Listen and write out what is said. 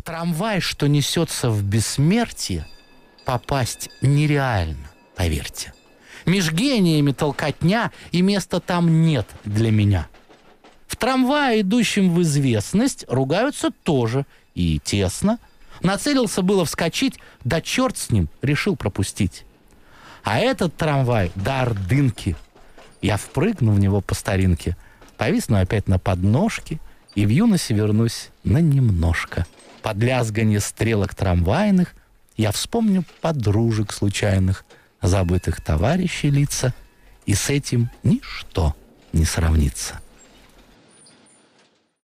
В трамвай, что несется в бессмертие, попасть нереально, поверьте. Меж гениями толкотня и места там нет для меня. В трамвае, идущем в известность, ругаются тоже и тесно. Нацелился было вскочить, да черт с ним, решил пропустить. А этот трамвай дар дынки, Я впрыгнул в него по старинке, повис, опять на подножке – и в юности вернусь на немножко. Под лязганье стрелок трамвайных я вспомню подружек случайных, забытых товарищей лица, и с этим ничто не сравнится.